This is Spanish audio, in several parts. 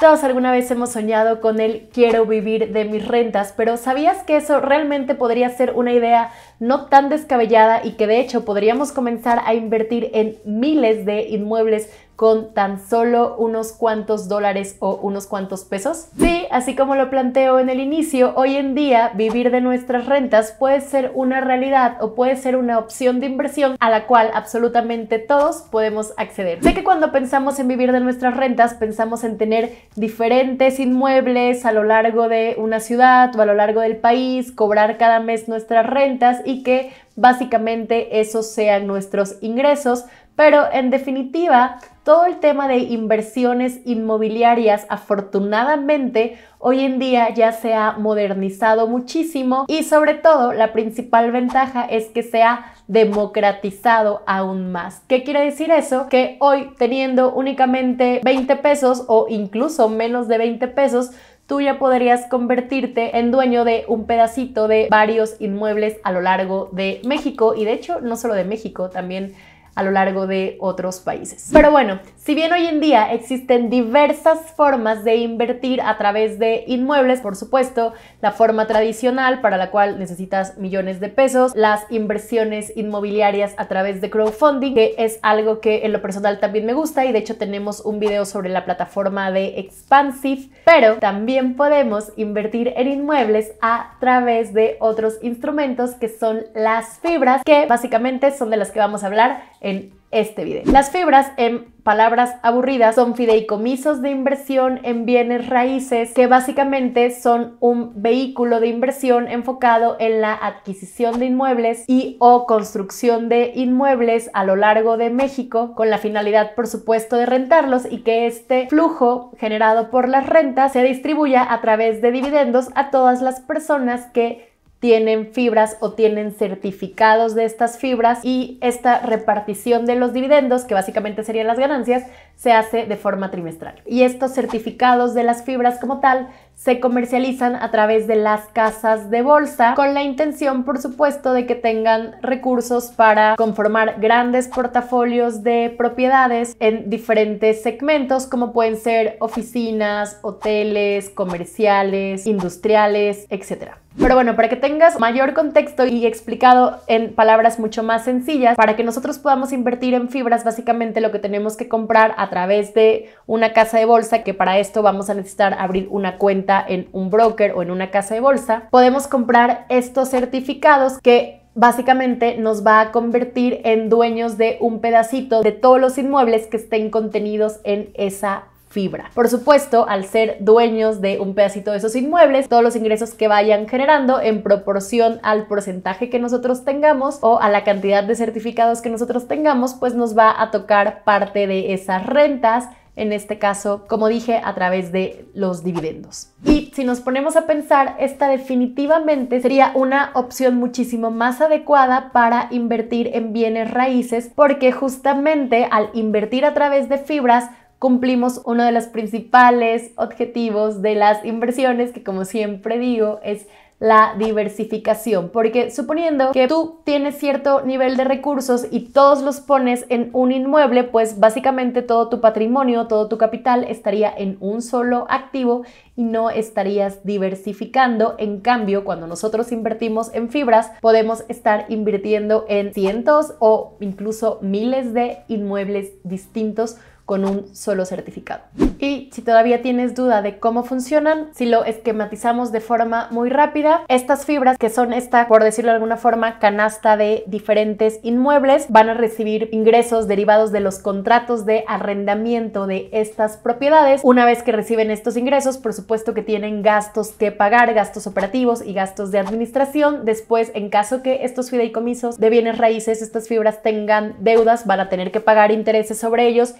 Todos alguna vez hemos soñado con el quiero vivir de mis rentas, pero ¿sabías que eso realmente podría ser una idea no tan descabellada y que de hecho podríamos comenzar a invertir en miles de inmuebles con tan solo unos cuantos dólares o unos cuantos pesos? Sí, así como lo planteo en el inicio, hoy en día vivir de nuestras rentas puede ser una realidad o puede ser una opción de inversión a la cual absolutamente todos podemos acceder. Sé que cuando pensamos en vivir de nuestras rentas, pensamos en tener diferentes inmuebles a lo largo de una ciudad o a lo largo del país, cobrar cada mes nuestras rentas y que básicamente esos sean nuestros ingresos, pero en definitiva, todo el tema de inversiones inmobiliarias afortunadamente hoy en día ya se ha modernizado muchísimo y sobre todo la principal ventaja es que se ha democratizado aún más. ¿Qué quiere decir eso? Que hoy teniendo únicamente 20 pesos o incluso menos de 20 pesos, tú ya podrías convertirte en dueño de un pedacito de varios inmuebles a lo largo de México y de hecho no solo de México, también a lo largo de otros países. Pero bueno, si bien hoy en día existen diversas formas de invertir a través de inmuebles, por supuesto, la forma tradicional para la cual necesitas millones de pesos, las inversiones inmobiliarias a través de crowdfunding, que es algo que en lo personal también me gusta y de hecho tenemos un video sobre la plataforma de Expansive, pero también podemos invertir en inmuebles a través de otros instrumentos que son las fibras, que básicamente son de las que vamos a hablar en en este video. Las fibras, en palabras aburridas, son fideicomisos de inversión en bienes raíces que básicamente son un vehículo de inversión enfocado en la adquisición de inmuebles y o construcción de inmuebles a lo largo de México con la finalidad por supuesto de rentarlos y que este flujo generado por las rentas se distribuya a través de dividendos a todas las personas que tienen fibras o tienen certificados de estas fibras y esta repartición de los dividendos, que básicamente serían las ganancias, se hace de forma trimestral. Y estos certificados de las fibras como tal se comercializan a través de las casas de bolsa con la intención, por supuesto, de que tengan recursos para conformar grandes portafolios de propiedades en diferentes segmentos como pueden ser oficinas, hoteles, comerciales, industriales, etc. Pero bueno, para que tengas mayor contexto y explicado en palabras mucho más sencillas, para que nosotros podamos invertir en fibras, básicamente lo que tenemos que comprar a través de una casa de bolsa, que para esto vamos a necesitar abrir una cuenta en un broker o en una casa de bolsa, podemos comprar estos certificados que básicamente nos va a convertir en dueños de un pedacito de todos los inmuebles que estén contenidos en esa fibra. Por supuesto, al ser dueños de un pedacito de esos inmuebles, todos los ingresos que vayan generando en proporción al porcentaje que nosotros tengamos o a la cantidad de certificados que nosotros tengamos, pues nos va a tocar parte de esas rentas en este caso, como dije, a través de los dividendos. Y si nos ponemos a pensar, esta definitivamente sería una opción muchísimo más adecuada para invertir en bienes raíces porque justamente al invertir a través de fibras cumplimos uno de los principales objetivos de las inversiones, que como siempre digo, es la diversificación, porque suponiendo que tú tienes cierto nivel de recursos y todos los pones en un inmueble, pues básicamente todo tu patrimonio, todo tu capital estaría en un solo activo y no estarías diversificando. En cambio, cuando nosotros invertimos en fibras, podemos estar invirtiendo en cientos o incluso miles de inmuebles distintos con un solo certificado. Y si todavía tienes duda de cómo funcionan, si lo esquematizamos de forma muy rápida, estas fibras, que son esta, por decirlo de alguna forma, canasta de diferentes inmuebles, van a recibir ingresos derivados de los contratos de arrendamiento de estas propiedades. Una vez que reciben estos ingresos, por supuesto que tienen gastos que pagar, gastos operativos y gastos de administración. Después, en caso que estos fideicomisos de bienes raíces, estas fibras tengan deudas, van a tener que pagar intereses sobre ellos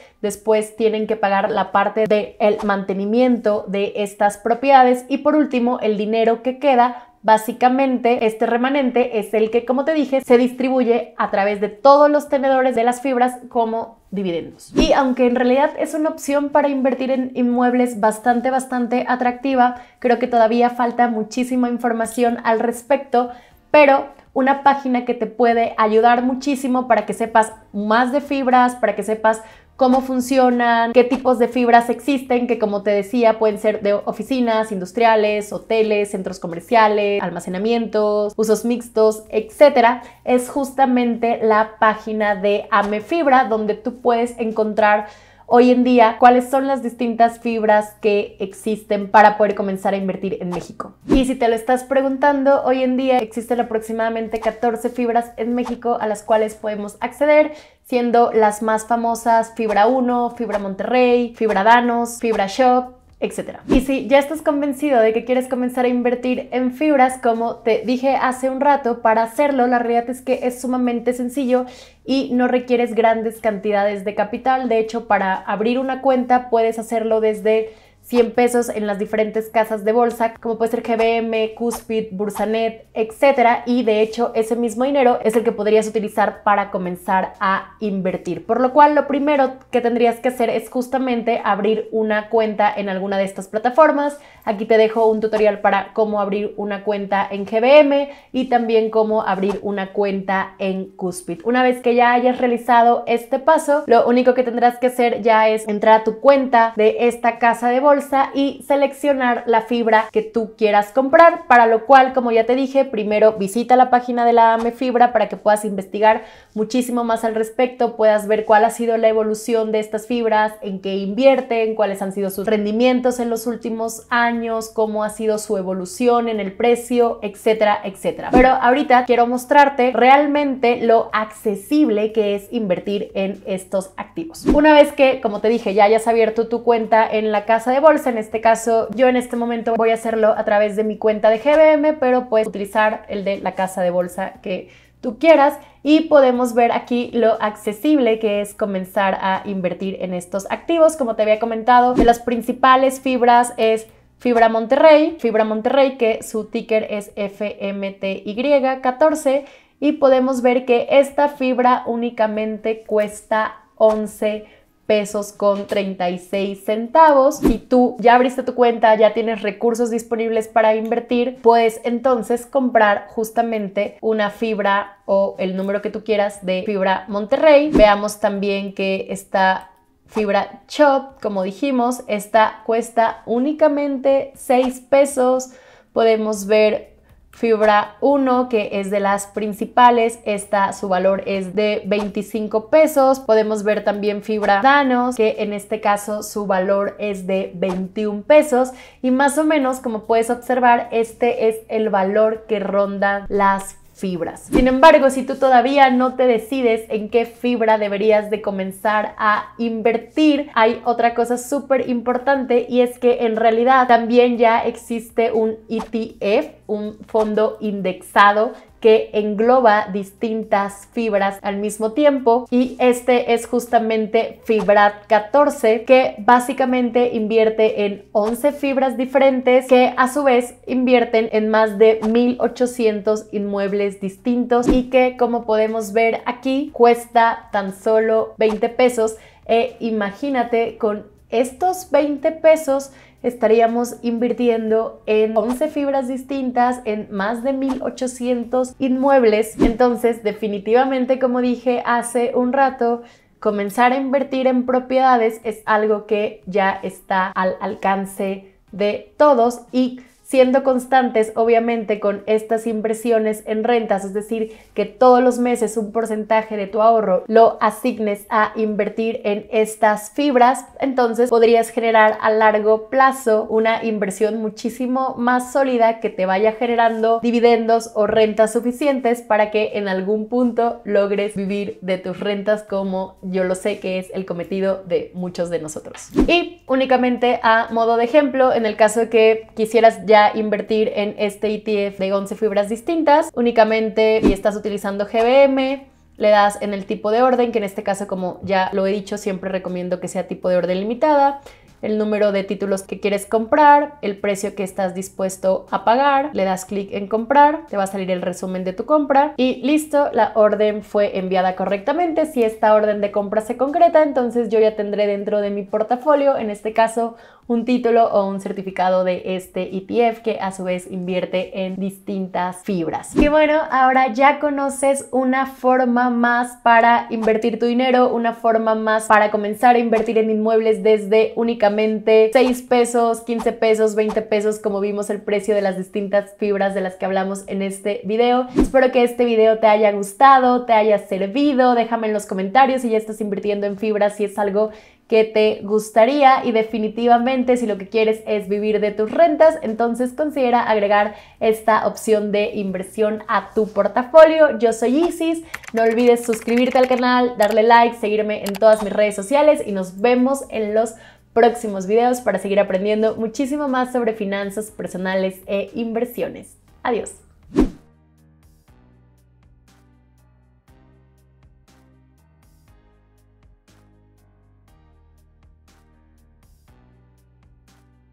tienen que pagar la parte del el mantenimiento de estas propiedades y por último el dinero que queda Básicamente, este remanente es el que, como te dije, se distribuye a través de todos los tenedores de las fibras como dividendos. Y aunque en realidad es una opción para invertir en inmuebles bastante, bastante atractiva, creo que todavía falta muchísima información al respecto, pero una página que te puede ayudar muchísimo para que sepas más de fibras, para que sepas cómo funcionan, qué tipos de fibras existen, que como te decía pueden ser de oficinas, industriales, hoteles, centros comerciales, almacenamientos, usos mixtos, etc. Es justamente la página de Amefibra donde tú puedes encontrar hoy en día cuáles son las distintas fibras que existen para poder comenzar a invertir en México. Y si te lo estás preguntando, hoy en día existen aproximadamente 14 fibras en México a las cuales podemos acceder siendo las más famosas Fibra 1, Fibra Monterrey, Fibra Danos, Fibra Shop, Etcétera. Y si ya estás convencido de que quieres comenzar a invertir en fibras, como te dije hace un rato, para hacerlo la realidad es que es sumamente sencillo y no requieres grandes cantidades de capital. De hecho, para abrir una cuenta puedes hacerlo desde 100 pesos en las diferentes casas de bolsa, como puede ser GBM, Cuspid, Bursanet, etc. Y de hecho, ese mismo dinero es el que podrías utilizar para comenzar a invertir. Por lo cual, lo primero que tendrías que hacer es justamente abrir una cuenta en alguna de estas plataformas. Aquí te dejo un tutorial para cómo abrir una cuenta en GBM y también cómo abrir una cuenta en Cuspid. Una vez que ya hayas realizado este paso, lo único que tendrás que hacer ya es entrar a tu cuenta de esta casa de bolsa y seleccionar la fibra que tú quieras comprar, para lo cual, como ya te dije, primero visita la página de la AME Fibra para que puedas investigar muchísimo más al respecto, puedas ver cuál ha sido la evolución de estas fibras, en qué invierten, cuáles han sido sus rendimientos en los últimos años, cómo ha sido su evolución en el precio, etcétera, etcétera. Pero ahorita quiero mostrarte realmente lo accesible que es invertir en estos activos. Una vez que, como te dije, ya hayas abierto tu cuenta en la casa de bolsa, en este caso, yo en este momento voy a hacerlo a través de mi cuenta de GBM, pero puedes utilizar el de la casa de bolsa que tú quieras y podemos ver aquí lo accesible que es comenzar a invertir en estos activos. Como te había comentado, de las principales fibras es Fibra Monterrey, Fibra Monterrey que su ticker es FMTY14 y podemos ver que esta fibra únicamente cuesta 11 pesos con 36 centavos. y tú ya abriste tu cuenta, ya tienes recursos disponibles para invertir, puedes entonces comprar justamente una fibra o el número que tú quieras de fibra Monterrey. Veamos también que esta fibra Chop, como dijimos, esta cuesta únicamente 6 pesos. Podemos ver Fibra 1, que es de las principales, esta su valor es de 25 pesos. Podemos ver también Fibra Danos, que en este caso su valor es de 21 pesos. Y más o menos, como puedes observar, este es el valor que rondan las fibras. Sin embargo, si tú todavía no te decides en qué fibra deberías de comenzar a invertir, hay otra cosa súper importante y es que en realidad también ya existe un ETF, un fondo indexado que engloba distintas fibras al mismo tiempo y este es justamente Fibrat 14 que básicamente invierte en 11 fibras diferentes que a su vez invierten en más de 1800 inmuebles distintos y que como podemos ver aquí cuesta tan solo 20 pesos e imagínate con estos 20 pesos estaríamos invirtiendo en 11 fibras distintas en más de 1800 inmuebles. Entonces, definitivamente, como dije hace un rato, comenzar a invertir en propiedades es algo que ya está al alcance de todos y siendo constantes obviamente con estas inversiones en rentas, es decir, que todos los meses un porcentaje de tu ahorro lo asignes a invertir en estas fibras, entonces podrías generar a largo plazo una inversión muchísimo más sólida que te vaya generando dividendos o rentas suficientes para que en algún punto logres vivir de tus rentas como yo lo sé que es el cometido de muchos de nosotros. Y únicamente a modo de ejemplo, en el caso de que quisieras ya invertir en este ETF de 11 fibras distintas. Únicamente si estás utilizando GBM, le das en el tipo de orden, que en este caso como ya lo he dicho, siempre recomiendo que sea tipo de orden limitada el número de títulos que quieres comprar, el precio que estás dispuesto a pagar, le das clic en comprar, te va a salir el resumen de tu compra y listo, la orden fue enviada correctamente. Si esta orden de compra se concreta, entonces yo ya tendré dentro de mi portafolio, en este caso, un título o un certificado de este ETF que a su vez invierte en distintas fibras. Y bueno, ahora ya conoces una forma más para invertir tu dinero, una forma más para comenzar a invertir en inmuebles desde únicamente 6 pesos, 15 pesos, 20 pesos, como vimos el precio de las distintas fibras de las que hablamos en este video. Espero que este video te haya gustado, te haya servido, déjame en los comentarios si ya estás invirtiendo en fibras, si es algo que te gustaría y definitivamente si lo que quieres es vivir de tus rentas, entonces considera agregar esta opción de inversión a tu portafolio. Yo soy Isis, no olvides suscribirte al canal, darle like, seguirme en todas mis redes sociales y nos vemos en los próximos videos para seguir aprendiendo muchísimo más sobre finanzas personales e inversiones. Adiós.